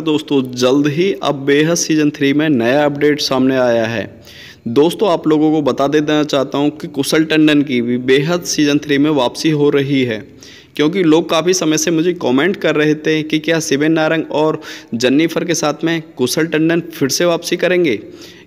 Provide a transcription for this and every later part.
दोस्तों जल्द ही अब बेहद सीजन थ्री में नया अपडेट सामने आया है दोस्तों आप लोगों को बता देना चाहता हूं कि कुशल टंडन की भी बेहद सीजन थ्री में वापसी हो रही है क्योंकि लोग काफ़ी समय से मुझे कमेंट कर रहे थे कि क्या शिवेन नारंग और जन्नीफर के साथ में कुशल टंडन फिर से वापसी करेंगे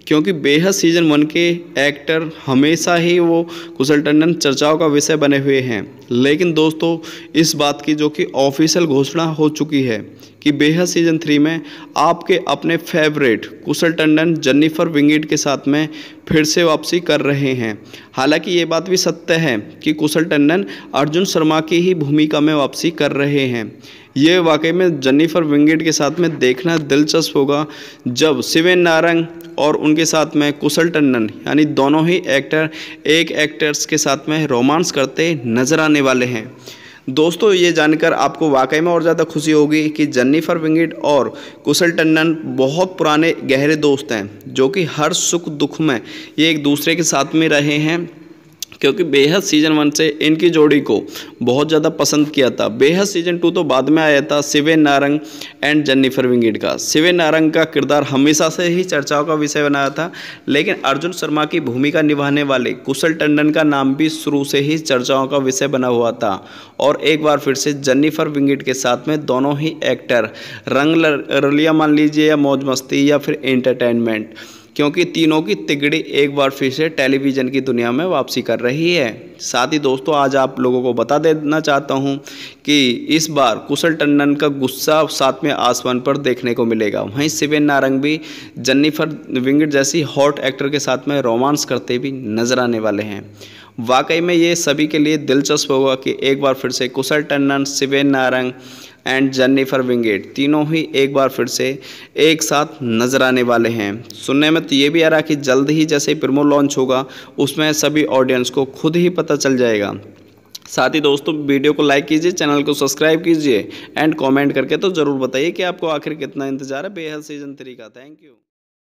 क्योंकि बेहद सीजन वन के एक्टर हमेशा ही वो कुशल टंडन चर्चाओं का विषय बने हुए हैं लेकिन दोस्तों इस बात की जो कि ऑफिशियल घोषणा हो चुकी है कि बेहद सीजन थ्री में आपके अपने favourite Kushal Tandon Jennifer Wingate के साथ में फिर से वापसी कर रहे हैं हालांकि ये बात भी सत्य है कि कुशल टंडन अर्जुन शर्मा की ही भूमिका में वापसी कर रहे हैं ये वाकई में जन्नीफर विंगेट के साथ में देखना दिलचस्प होगा जब शिवेन नारंग और उनके साथ में कुशल टंडन यानी दोनों ही एक्टर एक एक्टर्स के साथ में रोमांस करते नजर आने वाले हैं दोस्तों ये जानकर आपको वाकई में और ज़्यादा खुशी होगी कि जन्नीफर विंगिट और कुशल टंडन बहुत पुराने गहरे दोस्त हैं जो कि हर सुख दुख में ये एक दूसरे के साथ में रहे हैं क्योंकि बेहद सीजन वन से इनकी जोड़ी को बहुत ज़्यादा पसंद किया था बेहद सीजन टू तो बाद में आया था सिवे नारंग एंड जन्नीफर विंगिट का सिवे नारंग का किरदार हमेशा से ही चर्चाओं का विषय बनाया था लेकिन अर्जुन शर्मा की भूमिका निभाने वाले कुशल टंडन का नाम भी शुरू से ही चर्चाओं का विषय बना हुआ था और एक बार फिर से जन्नीफर विंगिट के साथ में दोनों ही एक्टर रंग रलिया मान लीजिए या मौज मस्ती या फिर एंटरटेनमेंट क्योंकि तीनों की तिगड़ी एक बार फिर से टेलीविज़न की दुनिया में वापसी कर रही है साथ ही दोस्तों आज आप लोगों को बता देना चाहता हूं कि इस बार कुशल टंडन का गुस्सा सातवें आसमान पर देखने को मिलेगा वहीं नारंग भी जन्नीफर विंगट जैसी हॉट एक्टर के साथ में रोमांस करते भी नजर आने वाले हैं वाकई में ये सभी के लिए दिलचस्प होगा कि एक बार फिर से Kushal Tandon Shivin Narang and Jennifer Wingate तीनों ही एक बार फिर से एक साथ नजर आने वाले हैं सुनने में तो ये भी आ रहा कि जल्द ही जैसे प्रमो लॉन्च होगा उसमें सभी ऑडियंस को खुद ही पता पता चल जाएगा साथ ही दोस्तों वीडियो को लाइक कीजिए चैनल को सब्सक्राइब कीजिए एंड कमेंट करके तो ज़रूर बताइए कि आपको आखिर कितना इंतजार है बेहद सीजन थ्री का थैंक यू